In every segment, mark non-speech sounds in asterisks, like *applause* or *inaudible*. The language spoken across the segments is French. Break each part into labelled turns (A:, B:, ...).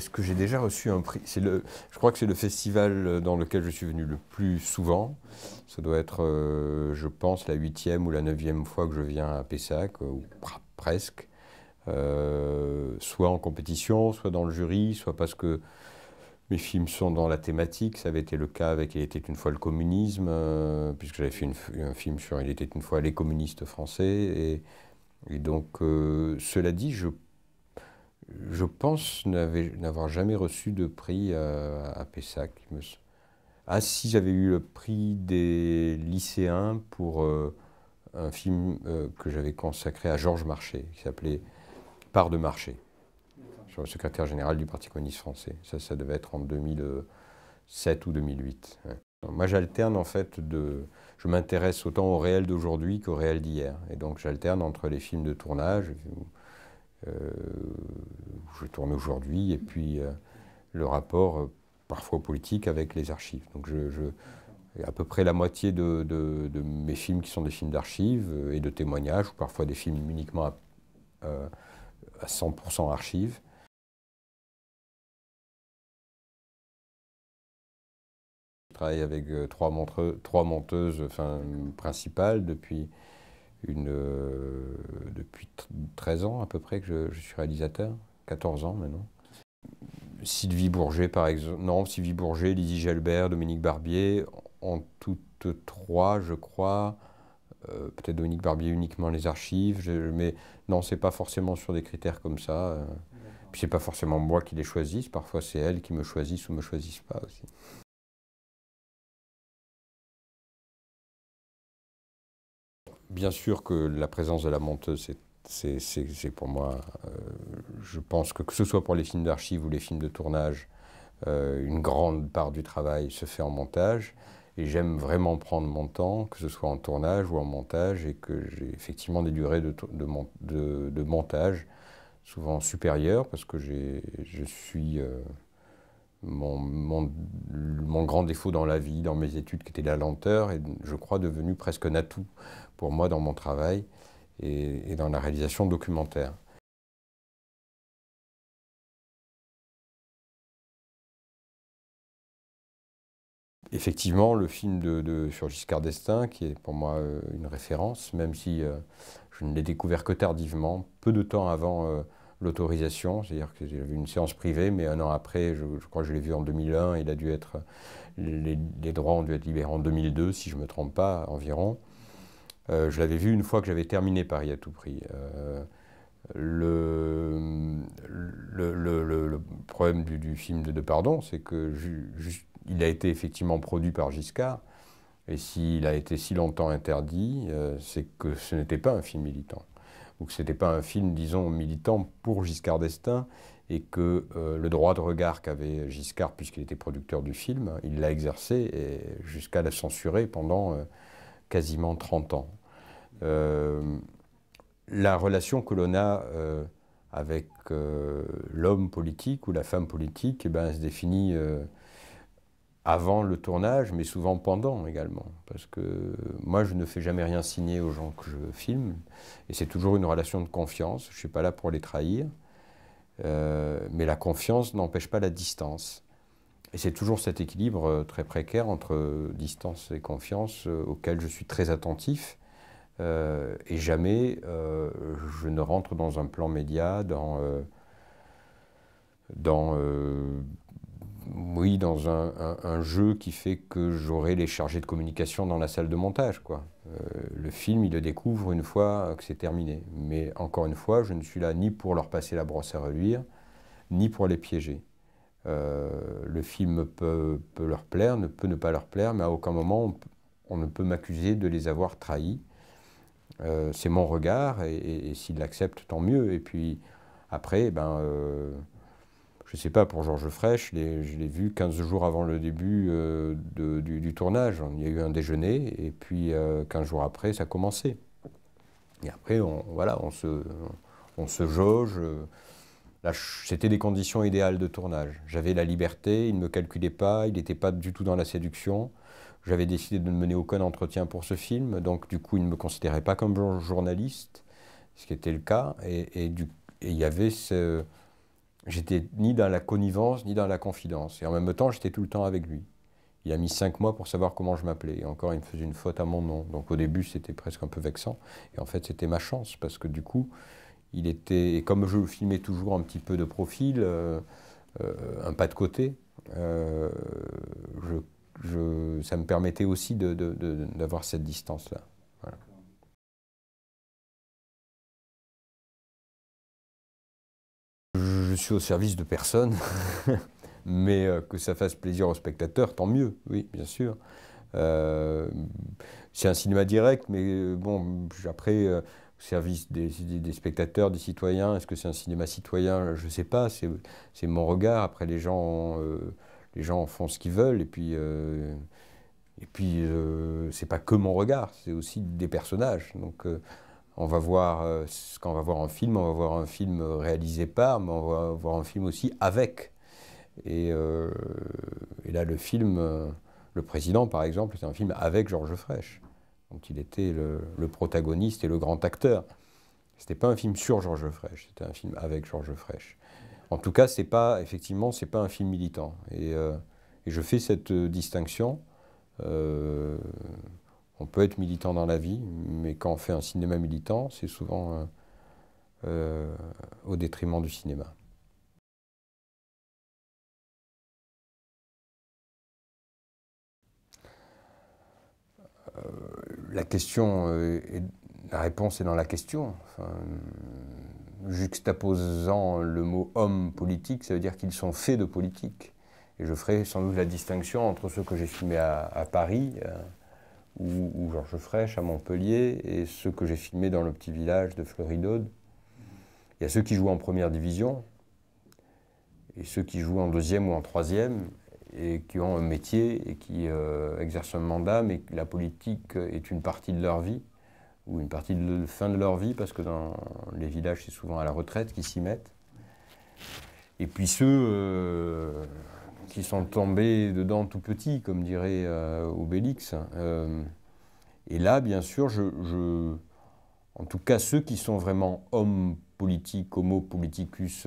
A: Est-ce que j'ai déjà reçu un prix le, Je crois que c'est le festival euh, dans lequel je suis venu le plus souvent. Ça doit être, euh, je pense, la huitième ou la neuvième fois que je viens à Pessac, euh, ou presque. soit en compétition, soit dans le jury, soit parce que mes films sont dans la thématique. Ça avait été le cas avec Il était une fois le communisme, puisque j'avais fait un film sur Il était une fois les communistes français. Et, et donc, cela dit, je pense je pense n'avoir jamais reçu de prix euh, à, Pessac. Ah si, j'avais eu le prix des lycéens pour euh, un film euh, que j'avais consacré à Georges Marchais, qui s'appelait Part de marché, sur le secrétaire général du Parti communiste français. Ça, ça devait être en 2007 ou 2008. Moi, j'alterne en fait de... Je m'intéresse autant au réel d'aujourd'hui qu'au réel d'hier. Et donc, j'alterne entre les films de tournage, je tourne aujourd'hui, et puis euh, le rapport euh, parfois politique avec les archives. Donc je, à peu près la moitié de, mes films qui sont des films d'archives euh, et de témoignages, ou parfois des films uniquement à, 100% archives. Je travaille avec trois, monteuses principales depuis, depuis 13 ans à peu près que je suis réalisateur. 14 ans maintenant. Sylvie Bourget, par exemple. Non, Sylvie Bourget, Lydie Gelbert, Dominique Barbier, en toutes trois, je crois. Euh, peut-être Dominique Barbier uniquement les archives. Je, mais non, c'est pas forcément sur des critères comme ça. Euh. Puis c'est pas forcément moi qui les choisisse. Parfois, c'est elles qui me choisissent ou me choisissent pas aussi. Bien sûr que la présence de la monteuse, c'est c'est pour moi, euh, je pense que que ce soit pour les films d'archives ou les films de tournage, euh, une grande part du travail se fait en montage. Et j'aime vraiment prendre mon temps, que ce soit en tournage ou en montage, et que j'ai effectivement des durées de, montage souvent supérieures, parce que je suis... Euh, mon, mon, grand défaut dans la vie, dans mes études, qui était la lenteur, et je crois, devenu presque un atout pour moi dans mon travail et, dans la réalisation documentaire. Effectivement, le film de, de sur Giscard d'Estaing, qui est pour moi euh, une référence, même si euh, je ne l'ai découvert que tardivement, peu de temps avant euh, l'autorisation, c'est-à-dire que j'ai vu une séance privée, mais un an après, je, crois que je l'ai vu en 2001, il a les droits ont dû être libérés en 2002, si je ne me trompe pas, environ. Euh, je l'avais vu une fois que j'avais terminé Paris à tout prix. Euh, le, problème du, film de Depardon, c'est que il a été effectivement produit par Giscard, et s'il a été si longtemps interdit, euh, c'est que ce n'était pas un film militant, ou que ce n'était pas un film, disons, militant pour Giscard d'Estaing, et que le droit de regard qu'avait Giscard, puisqu'il était producteur du film, il l'a exercé jusqu'à la censurer pendant quasiment 30 ans. Euh, la relation que l'on a euh, avec euh, l'homme politique ou la femme politique eh ben, se définit avant le tournage, mais souvent pendant également. Parce que moi, je ne fais jamais rien signer aux gens que je filme. Et c'est toujours une relation de confiance. Je ne suis pas là pour les trahir. mais la confiance n'empêche pas la distance. Et c'est toujours cet équilibre très précaire entre distance et confiance auquel je suis très attentif. Euh, et jamais euh, je ne rentre dans un plan média, dans, euh, dans, oui, dans un, jeu qui fait que j'aurai les chargés de communication dans la salle de montage. Quoi. le film, il le découvre une fois que c'est terminé. Mais encore une fois, je ne suis là ni pour leur passer la brosse à reluire, ni pour les piéger. le film peut, leur plaire, ne peut ne pas leur plaire, mais à aucun moment on ne peut m'accuser de les avoir trahis euh, c'est mon regard, et, s'il l'accepte, tant mieux. Et puis après, ben, euh, je ne sais pas, pour Georges fraîche je l'ai vu 15 jours avant le début euh, du, tournage. Il y a eu un déjeuner, et puis 15 jours après, ça a commencé. Et après, voilà, on, se, on se jauge c'était des conditions idéales de tournage. J'avais la liberté, il ne me calculait pas, il n'était pas du tout dans la séduction. J'avais décidé de ne mener aucun entretien pour ce film, donc du coup, il ne me considérait pas comme journaliste, ce qui était le cas. Et, il y avait ce. J'étais ni dans la connivence, ni dans la confidence. Et en même temps, j'étais tout le temps avec lui. Il a mis cinq mois pour savoir comment je m'appelais. Et encore, il me faisait une faute à mon nom. Donc au début, c'était presque un peu vexant. Et en fait, c'était ma chance, parce que du coup, il était, comme je filmais toujours un petit peu de profil, euh, euh, un pas de côté, euh, ça me permettait aussi d'avoir cette distance-là. Je, suis au service de personne, *laughs* mais que ça fasse plaisir aux spectateurs, tant mieux, oui, bien sûr. c'est un cinéma direct, mais bon, après au service des, spectateurs, des citoyens Est-ce que c'est un cinéma citoyen Je ne sais pas, c'est mon regard. Après, les gens, euh, les gens font ce qu'ils veulent, et puis, euh, et puis euh, c'est pas que mon regard, c'est aussi des personnages. Donc, on va voir, ce qu'on va voir un film, on va voir un film réalisé par, mais on va voir un film aussi avec. Et, et là, le film, Le Président, par exemple, c'est un film avec Georges Frêche dont il était le, protagoniste et le grand acteur. Ce C'était pas un film sur Georges Frêche, c'était un film avec Georges Frêche. En tout cas, c'est pas effectivement, c'est pas un film militant. Et, euh, je fais cette euh, distinction. Euh, on peut être militant dans la vie, mais quand on fait un cinéma militant, c'est souvent au détriment du cinéma. la question, euh, la réponse est dans la question. juxtaposant le mot homme politique, ça veut dire qu'ils sont faits de politique. Et je ferai sans doute la distinction entre ceux que j'ai filmés à, Paris, euh, ou, Georges Fraîche à Montpellier, et ceux que j'ai filmés dans le petit village de Fleuridaude. Il y a ceux qui jouent en première division, et ceux qui jouent en deuxième ou en troisième, et qui ont un métier et qui euh, exercent un mandat, mais que la politique est une partie de leur vie, ou une partie de la fin de leur vie, parce que dans les villages, c'est souvent à la retraite qu'ils s'y mettent. Et puis ceux euh, qui sont tombés dedans tout petits, comme dirait euh, Obélix. et là, bien sûr, je, en tout cas ceux qui sont vraiment hommes politiques, homo politicus,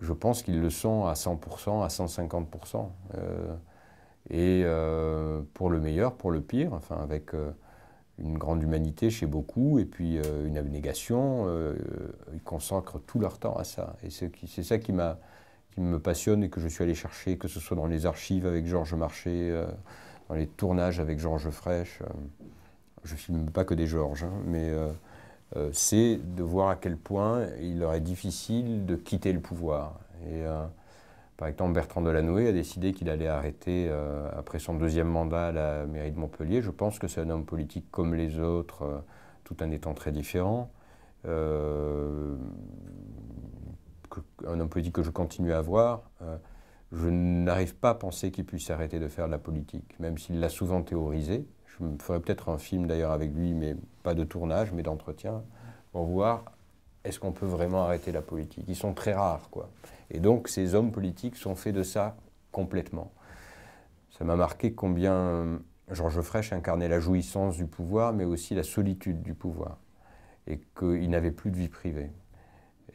A: je pense qu'ils le sont à 100%, à 150%. Euh, et euh, pour le meilleur, pour le pire, enfin, avec euh, une grande humanité chez beaucoup et puis une abnégation, ils consacrent tout leur temps à ça. Et c'est ça qui, qui me passionne et que je suis allé chercher, que ce soit dans les archives avec Georges Marché, dans les tournages avec Georges Fraîche. je filme pas que des Georges, hein, mais euh, c'est de voir à quel point il leur est difficile de quitter le pouvoir. Et, euh, par exemple, Bertrand Delanoë a décidé qu'il allait arrêter, euh, après son deuxième mandat à la mairie de Montpellier. Je pense que c'est un homme politique comme les autres, tout en étant très différent. un homme politique que je continue à voir je n'arrive pas à penser qu'il puisse arrêter de faire de la politique, même s'il l'a souvent théorisé je peut-être un film d'ailleurs avec lui, mais pas de tournage, mais d'entretien, pour voir est-ce qu'on peut vraiment arrêter la politique. Ils sont très rares, quoi. Et donc ces hommes politiques sont faits de ça complètement. Ça m'a marqué combien euh, Georges Frêche incarnait la jouissance du pouvoir, mais aussi la solitude du pouvoir, et qu'il n'avait plus de vie privée.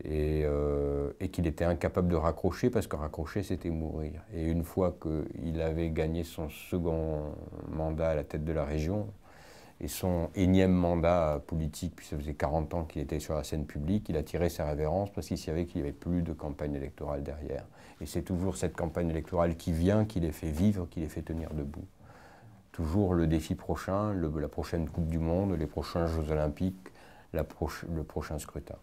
A: Euh, et, qu'il était incapable de raccrocher parce que raccrocher c'était mourir. Et une fois qu'il avait gagné son second mandat à la tête de la région et son énième mandat politique, puis ça faisait 40 ans qu'il était sur la scène publique, il a tiré sa révérence parce qu'il savait qu'il n'y avait plus de campagne électorale derrière. Et c'est toujours cette campagne électorale qui vient, qui les fait vivre, qui les fait tenir debout. Toujours le défi prochain, la prochaine Coupe du Monde, les prochains Jeux Olympiques, le prochain scrutin.